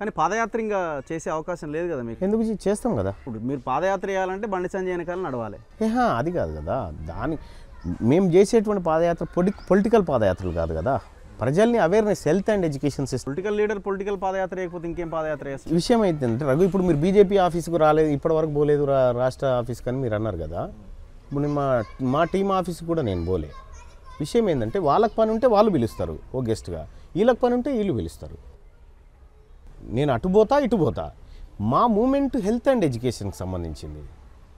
కానీ పాదయాత్ర ఇంకా చేసే అవకాశం లేదు కదా మీకు ఎందుకు చేస్తాం కదా ఇప్పుడు మీరు పాదయాత్ర చేయాలంటే బండి సంజయ్ వెనకాల నడవాలి ఏహా అది కాదు కదా దాని మేము చేసేటువంటి పాదయాత్ర పొలిటికల్ పాదయాత్రలు కాదు కదా ప్రజల్ని awareness health and education system political leader political పాదయాత్ర చేయకపోతే ఇంకేం పాదయాత్ర చేస్తారు విషయం ఏంటంటే రఘు ఇప్పుడు మీరు బీజేపీ ఆఫీస్కు రాలేదు ఇప్పటివరకు పోలేదు రాష్ట్ర ఆఫీస్ కానీ మీరు అన్నారు కదా ఇప్పుడు మా మా టీం ఆఫీస్కి కూడా నేను పోలే విషయం ఏంటంటే వాళ్ళకి పని ఉంటే వాళ్ళు పిలుస్తారు ఓ గెస్ట్గా వీళ్ళకి పని ఉంటే వీళ్ళు పిలుస్తారు నేను అటు పోతా ఇటు పోతా మా మూమెంట్ హెల్త్ అండ్ ఎడ్యుకేషన్కి సంబంధించింది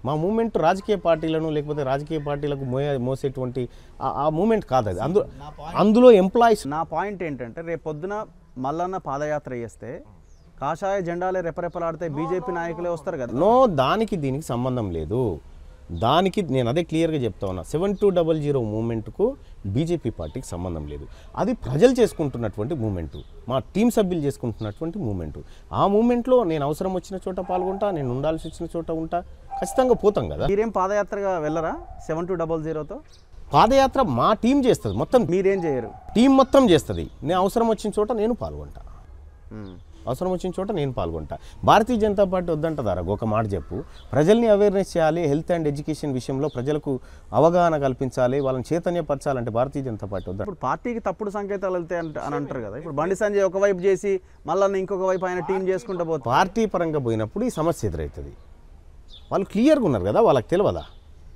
మా మూమెంట్ రాజకీయ పార్టీలను లేకపోతే రాజకీయ పార్టీలకు మోయ మోసేటువంటి ఆ మూమెంట్ కాదు అది అందు అందులో ఎంప్లాయీస్ నా పాయింట్ ఏంటంటే రేపు పొద్దున మల్లన్న పాదయాత్ర చేస్తే కాషాయ జెండాలే రెపరెపలాడితే బీజేపీ నాయకులే వస్తారు కదా నో దానికి దీనికి సంబంధం లేదు దానికి నేను అదే క్లియర్గా చెప్తా ఉన్నా సెవెన్ టూ డబల్ జీరో మూమెంట్కు బీజేపీ పార్టీకి సంబంధం లేదు అది ప్రజలు చేసుకుంటున్నటువంటి మూమెంటు మా టీం సభ్యులు చేసుకుంటున్నటువంటి మూమెంటు ఆ మూమెంట్లో నేను అవసరం వచ్చిన చోట పాల్గొంటా నేను ఉండాల్సి వచ్చిన చోట ఉంటా ఖచ్చితంగా పోతాం కదా మీరేం పాదయాత్రగా వెళ్ళరా సెవెన్ టూ డబల్ జీరోతో పాదయాత్ర మా టీం చేస్తుంది మొత్తం మీరేం చేయరు టీం మొత్తం చేస్తుంది నేను అవసరం వచ్చిన చోట నేను పాల్గొంటా అవసరం వచ్చిన చోట నేను పాల్గొంటా భారతీయ జనతా పార్టీ వద్దంటదారా ఒక మాట చెప్పు ప్రజల్ని అవేర్నెస్ చేయాలి హెల్త్ అండ్ ఎడ్యుకేషన్ విషయంలో ప్రజలకు అవగాహన కల్పించాలి వాళ్ళని చైతన్యపరచాలంటే భారతీయ జనతా పార్టీ వద్ద ఇప్పుడు పార్టీకి తప్పుడు సంకేతాలు వెళ్తాయి అని అంటారు కదా ఇప్పుడు బండి సంజయ్ ఒకవైపు చేసి మళ్ళీ ఇంకొక వైపు ఆయన టీం చేసుకుంటా పోతే పార్టీ పరంగా పోయినప్పుడు ఈ సమస్య ఎదురవుతుంది వాళ్ళు క్లియర్గా ఉన్నారు కదా వాళ్ళకి తెలియదా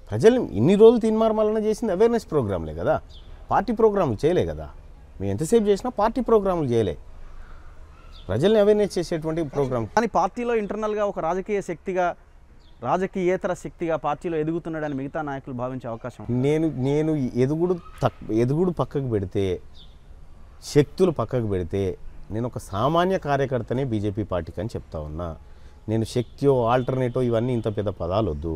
ప్రజలు ఇన్ని రోజులు తీన్మార్మాలన చేసింది అవేర్నెస్ ప్రోగ్రాంలే కదా పార్టీ ప్రోగ్రాంలు చేయలే కదా మేము ఎంతసేపు చేసినా పార్టీ ప్రోగ్రాంలు చేయలే ప్రజల్ని అవేర్నెస్ చేసేటువంటి ప్రోగ్రామ్ కానీ పార్టీలో ఇంటర్నల్గా ఒక రాజకీయ శక్తిగా రాజకీయేతర శక్తిగా పార్టీలో ఎదుగుతున్నాడని మిగతా నాయకులు భావించే అవకాశం నేను నేను ఎదుగుడు తక్ ఎదుగుడు పక్కకు పెడితే శక్తులు పక్కకు పెడితే నేను ఒక సామాన్య కార్యకర్తనే బీజేపీ పార్టీకి అని చెప్తా ఉన్నా నేను శక్తియో ఆల్టర్నేటివ్ ఇవన్నీ ఇంత పెద్ద పదాలు వద్దు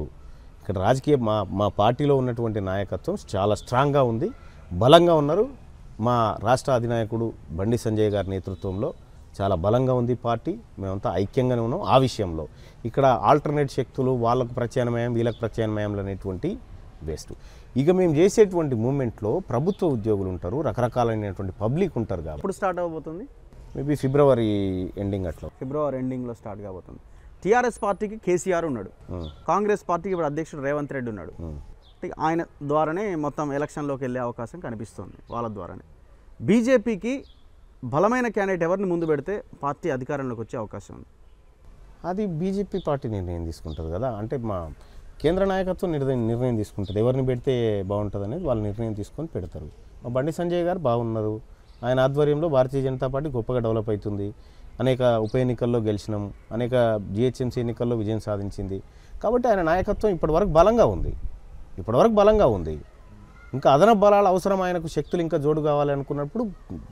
ఇక్కడ రాజకీయ మా మా పార్టీలో ఉన్నటువంటి నాయకత్వం చాలా స్ట్రాంగ్గా ఉంది బలంగా ఉన్నారు మా రాష్ట్ర అధినాయకుడు బండి సంజయ్ గారి నేతృత్వంలో చాలా బలంగా ఉంది పార్టీ మేమంతా ఐక్యంగానే ఉన్నాం ఆ విషయంలో ఇక్కడ ఆల్టర్నేట్ శక్తులు వాళ్ళకు ప్రత్యామ్నాయం వీళ్ళకు ప్రత్యామ్నాయంలు అనేటువంటి వేస్ట్ ఇక మేము చేసేటువంటి మూమెంట్లో ప్రభుత్వ ఉద్యోగులు ఉంటారు రకరకాలైనటువంటి పబ్లిక్ ఉంటారు కాబట్టి ఇప్పుడు స్టార్ట్ అవబోతుంది మేబీ ఫిబ్రవరి ఎండింగ్ అట్లా ఫిబ్రవరి ఎండింగ్లో స్టార్ట్ కాబోతుంది టీఆర్ఎస్ పార్టీకి కేసీఆర్ ఉన్నాడు కాంగ్రెస్ పార్టీకి ఇప్పుడు అధ్యక్షుడు రేవంత్ రెడ్డి ఉన్నాడు ఆయన ద్వారానే మొత్తం ఎలక్షన్లోకి వెళ్ళే అవకాశం కనిపిస్తుంది వాళ్ళ ద్వారానే బీజేపీకి బలమైన క్యాండిడేట్ ఎవరిని ముందు పెడితే పార్టీ అధికారంలోకి వచ్చే అవకాశం ఉంది అది బీజేపీ పార్టీ నిర్ణయం తీసుకుంటుంది కదా అంటే మా కేంద్ర నాయకత్వం నిర్ణయం నిర్ణయం తీసుకుంటుంది ఎవరిని పెడితే బాగుంటుంది అనేది వాళ్ళు నిర్ణయం తీసుకొని పెడతారు మా బండి సంజయ్ గారు బాగున్నారు ఆయన ఆధ్వర్యంలో భారతీయ జనతా పార్టీ గొప్పగా డెవలప్ అవుతుంది అనేక ఉప ఎన్నికల్లో గెలిచినాం అనేక జిహెచ్ఎంసీ ఎన్నికల్లో విజయం సాధించింది కాబట్టి ఆయన నాయకత్వం ఇప్పటివరకు బలంగా ఉంది ఇప్పటివరకు బలంగా ఉంది ఇంకా అదన బలాలు అవసరం ఆయనకు శక్తులు ఇంకా జోడు కావాలి అనుకున్నప్పుడు